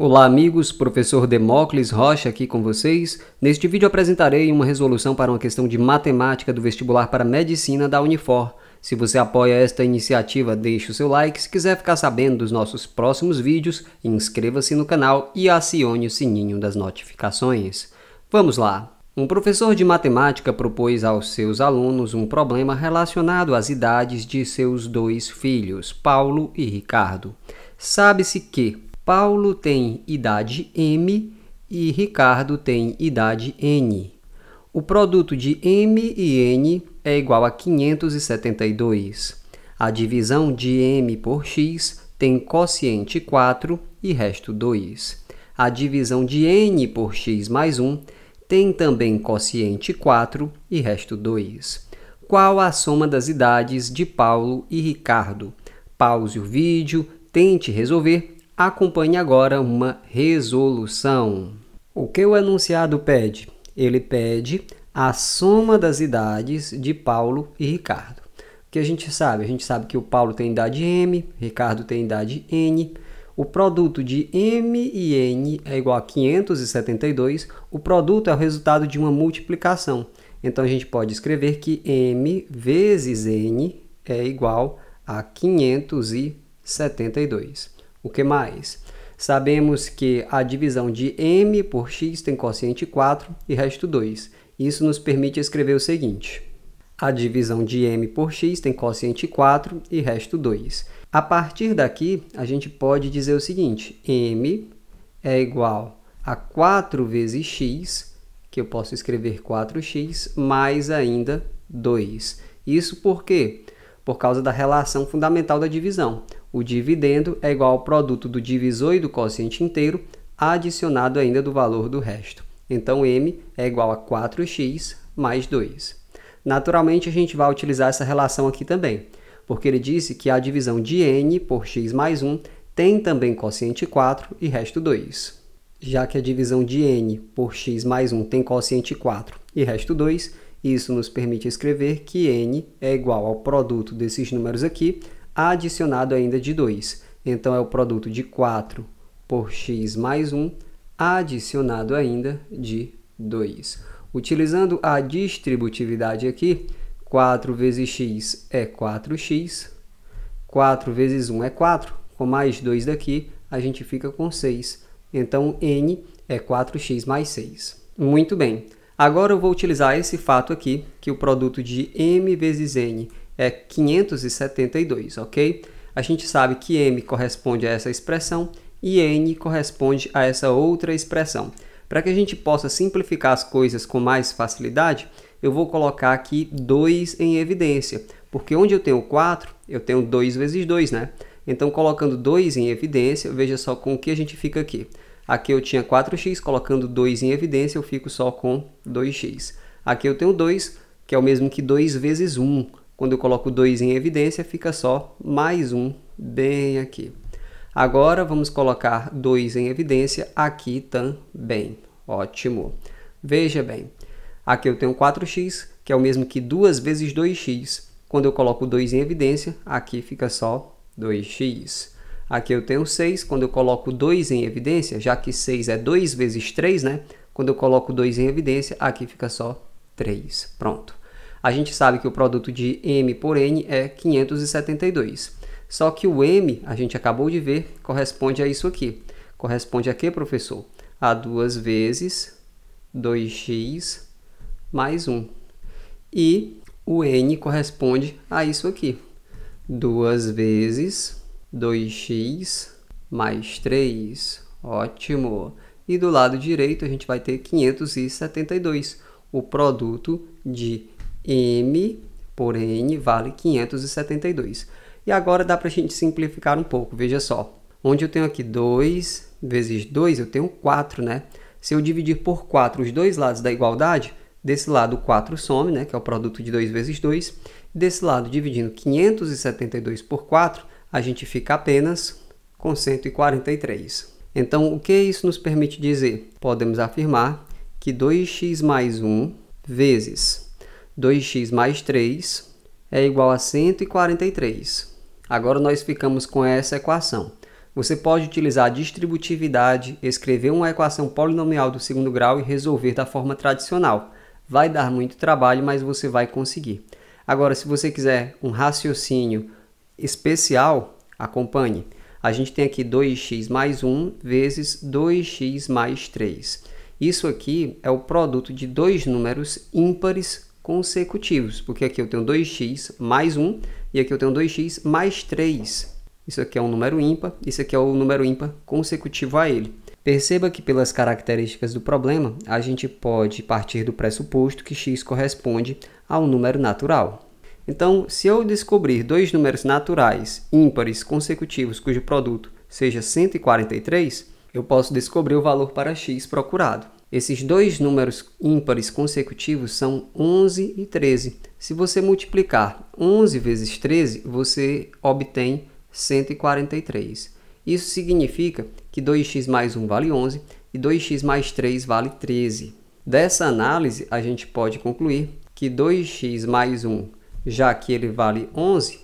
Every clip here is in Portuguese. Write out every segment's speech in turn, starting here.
Olá amigos, professor Demócles Rocha aqui com vocês. Neste vídeo apresentarei uma resolução para uma questão de matemática do vestibular para medicina da Unifor. Se você apoia esta iniciativa, deixe o seu like. Se quiser ficar sabendo dos nossos próximos vídeos, inscreva-se no canal e acione o sininho das notificações. Vamos lá! Um professor de matemática propôs aos seus alunos um problema relacionado às idades de seus dois filhos, Paulo e Ricardo. Sabe-se que Paulo tem idade M e Ricardo tem idade N. O produto de M e N é igual a 572. A divisão de M por X tem quociente 4 e resto 2. A divisão de N por X mais 1 tem também quociente 4 e resto 2. Qual a soma das idades de Paulo e Ricardo? Pause o vídeo, tente resolver Acompanhe agora uma resolução. O que o enunciado pede? Ele pede a soma das idades de Paulo e Ricardo. O que a gente sabe? A gente sabe que o Paulo tem idade M, Ricardo tem idade N. O produto de M e N é igual a 572. O produto é o resultado de uma multiplicação. Então, a gente pode escrever que M vezes N é igual a 572. O que mais? Sabemos que a divisão de m por x tem quociente 4 e resto 2. Isso nos permite escrever o seguinte. A divisão de m por x tem quociente 4 e resto 2. A partir daqui, a gente pode dizer o seguinte. m é igual a 4 vezes x, que eu posso escrever 4x, mais ainda 2. Isso por quê? Por causa da relação fundamental da divisão. O dividendo é igual ao produto do divisor e do quociente inteiro, adicionado ainda do valor do resto. Então, m é igual a 4x mais 2. Naturalmente, a gente vai utilizar essa relação aqui também, porque ele disse que a divisão de n por x mais 1 tem também quociente 4 e resto 2. Já que a divisão de n por x mais 1 tem quociente 4 e resto 2, isso nos permite escrever que n é igual ao produto desses números aqui, adicionado ainda de 2. Então, é o produto de 4 por x mais 1 adicionado ainda de 2. Utilizando a distributividade aqui, 4 vezes x é 4x, 4 vezes 1 é 4, com mais 2 daqui, a gente fica com 6. Então, n é 4x mais 6. Muito bem. Agora eu vou utilizar esse fato aqui, que o produto de m vezes n é 572, ok? A gente sabe que M corresponde a essa expressão e N corresponde a essa outra expressão. Para que a gente possa simplificar as coisas com mais facilidade, eu vou colocar aqui 2 em evidência, porque onde eu tenho 4, eu tenho 2 vezes 2, né? Então, colocando 2 em evidência, veja só com o que a gente fica aqui. Aqui eu tinha 4x, colocando 2 em evidência, eu fico só com 2x. Aqui eu tenho 2, que é o mesmo que 2 vezes 1. Quando eu coloco 2 em evidência, fica só mais um bem aqui. Agora vamos colocar 2 em evidência aqui também. Ótimo. Veja bem, aqui eu tenho 4x, que é o mesmo que 2 vezes 2x. Quando eu coloco 2 em evidência, aqui fica só 2x. Aqui eu tenho 6, quando eu coloco 2 em evidência, já que 6 é 2 vezes 3, né? Quando eu coloco 2 em evidência, aqui fica só 3. Pronto a gente sabe que o produto de M por N é 572. Só que o M, a gente acabou de ver, corresponde a isso aqui. Corresponde a quê, professor? A 2 vezes 2x mais 1. E o N corresponde a isso aqui. 2 vezes 2x mais 3. Ótimo! E do lado direito a gente vai ter 572, o produto de M por N vale 572. E agora dá para a gente simplificar um pouco, veja só. Onde eu tenho aqui 2 vezes 2, eu tenho 4, né? Se eu dividir por 4 os dois lados da igualdade, desse lado 4 some, né, que é o produto de 2 vezes 2, desse lado, dividindo 572 por 4, a gente fica apenas com 143. Então, o que isso nos permite dizer? Podemos afirmar que 2x mais 1 vezes 2x mais 3 é igual a 143. Agora nós ficamos com essa equação. Você pode utilizar a distributividade, escrever uma equação polinomial do segundo grau e resolver da forma tradicional. Vai dar muito trabalho, mas você vai conseguir. Agora, se você quiser um raciocínio especial, acompanhe. A gente tem aqui 2x mais 1 vezes 2x mais 3. Isso aqui é o produto de dois números ímpares consecutivos, porque aqui eu tenho 2x mais 1 e aqui eu tenho 2x mais 3. Isso aqui é um número ímpar, isso aqui é o um número ímpar consecutivo a ele. Perceba que pelas características do problema, a gente pode partir do pressuposto que x corresponde a um número natural. Então, se eu descobrir dois números naturais ímpares consecutivos cujo produto seja 143, eu posso descobrir o valor para x procurado. Esses dois números ímpares consecutivos são 11 e 13. Se você multiplicar 11 vezes 13, você obtém 143. Isso significa que 2x mais 1 vale 11 e 2x mais 3 vale 13. Dessa análise, a gente pode concluir que 2x mais 1, já que ele vale 11,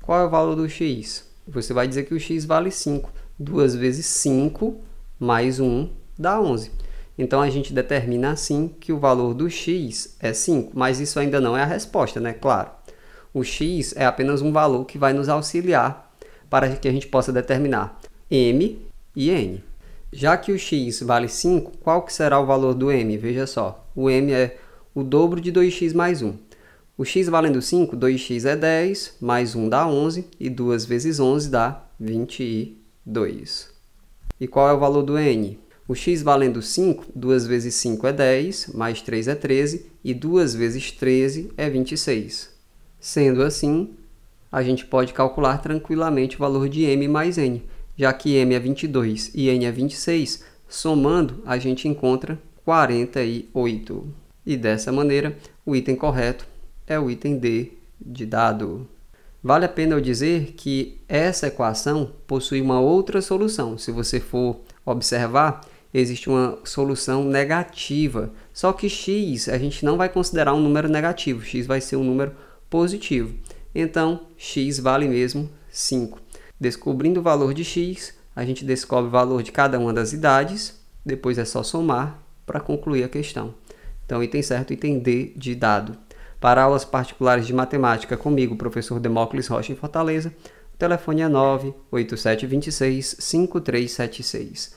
qual é o valor do x? Você vai dizer que o x vale 5. 2 vezes 5 mais 1 dá 11. Então a gente determina assim que o valor do x é 5, mas isso ainda não é a resposta, né? Claro. O x é apenas um valor que vai nos auxiliar para que a gente possa determinar m e n. Já que o x vale 5, qual que será o valor do m? Veja só, o m é o dobro de 2x mais 1. O x valendo 5, 2x é 10, mais 1 dá 11, e 2 vezes 11 dá 22. E qual é o valor do n? O x valendo 5, 2 vezes 5 é 10, mais 3 é 13, e 2 vezes 13 é 26. Sendo assim, a gente pode calcular tranquilamente o valor de m mais n, já que m é 22 e n é 26, somando a gente encontra 48. E dessa maneira, o item correto é o item D de dado. Vale a pena eu dizer que essa equação possui uma outra solução. Se você for observar, existe uma solução negativa. Só que x a gente não vai considerar um número negativo, x vai ser um número positivo. Então, x vale mesmo 5. Descobrindo o valor de x, a gente descobre o valor de cada uma das idades, depois é só somar para concluir a questão. Então, item certo, item D de dado. Para aulas particulares de matemática comigo, professor Demócles Rocha em Fortaleza, o telefone é 98726 5376.